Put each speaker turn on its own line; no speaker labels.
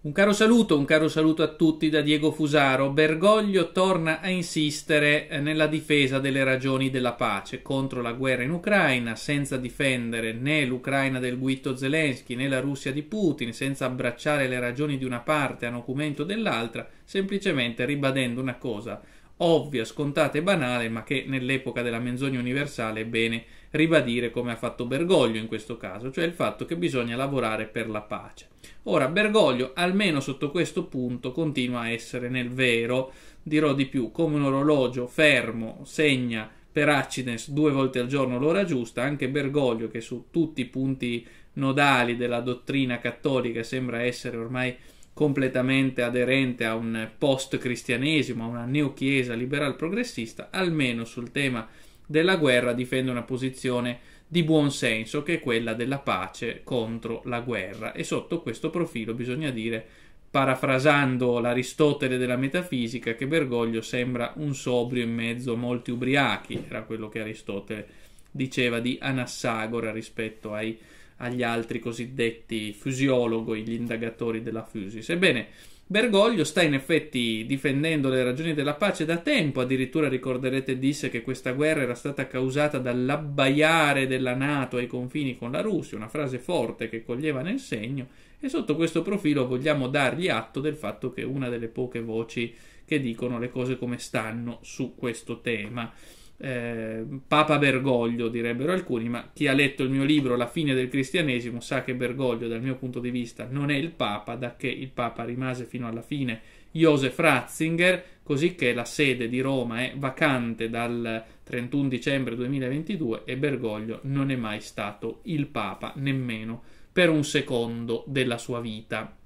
Un caro saluto, un caro saluto a tutti da Diego Fusaro. Bergoglio torna a insistere eh, nella difesa delle ragioni della pace contro la guerra in Ucraina, senza difendere né l'Ucraina del guitto Zelensky né la Russia di Putin, senza abbracciare le ragioni di una parte a nocumento dell'altra, semplicemente ribadendo una cosa ovvia, scontata e banale, ma che nell'epoca della menzogna universale è bene ribadire come ha fatto Bergoglio in questo caso, cioè il fatto che bisogna lavorare per la pace. Ora, Bergoglio, almeno sotto questo punto, continua a essere nel vero, dirò di più, come un orologio fermo segna per Accidens due volte al giorno l'ora giusta, anche Bergoglio che su tutti i punti nodali della dottrina cattolica sembra essere ormai completamente aderente a un post-cristianesimo, a una neochiesa liberal progressista, almeno sul tema della guerra difende una posizione di buon senso che è quella della pace contro la guerra e sotto questo profilo bisogna dire parafrasando l'Aristotele della metafisica, che Bergoglio sembra un sobrio in mezzo a molti ubriachi, era quello che Aristotele diceva di Anassagora rispetto ai agli altri cosiddetti fusiologhi, gli indagatori della fusis. Ebbene, Bergoglio sta in effetti difendendo le ragioni della pace da tempo, addirittura ricorderete disse che questa guerra era stata causata dall'abbaiare della Nato ai confini con la Russia, una frase forte che coglieva nel segno e sotto questo profilo vogliamo dargli atto del fatto che è una delle poche voci che dicono le cose come stanno su questo tema eh, Papa Bergoglio, direbbero alcuni, ma chi ha letto il mio libro La fine del cristianesimo sa che Bergoglio, dal mio punto di vista, non è il Papa, da che il Papa rimase fino alla fine Josef Ratzinger, così la sede di Roma è vacante dal 31 dicembre 2022 e Bergoglio non è mai stato il Papa, nemmeno per un secondo della sua vita.